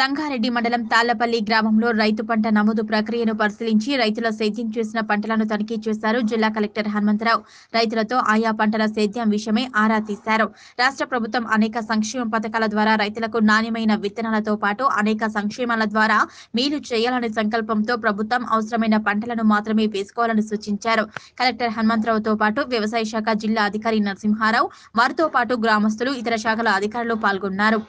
సంగారెడ్డి మండలం తాళ్లపల్లి గ్రామంలో రైతు పంట నమోదు ప్రక్రియను పరిశీలించి రైతుల సేద్యం చేసిన పంటలను తనిఖీ చేశారు జిల్లా కలెక్టర్ హనుమంతరావు రైతులతో ఆయా పంటల సేద్యం విషయమే ఆరా తీశారు రాష్ట్ర ప్రభుత్వం అనేక సంక్షేమ పథకాల ద్వారా రైతులకు నాణ్యమైన విత్తనాలతో పాటు అనేక సంక్షేమాల ద్వారా మేలు చేయాలనే సంకల్పంతో ప్రభుత్వం అవసరమైన పంటలను మాత్రమే వేసుకోవాలని సూచించారు కలెక్టర్ హనుమంతరావుతో పాటు వ్యవసాయ శాఖ జిల్లా అధికారి నరసింహారావు వారితో పాటు గ్రామస్తులు ఇతర శాఖల అధికారులు పాల్గొన్నారు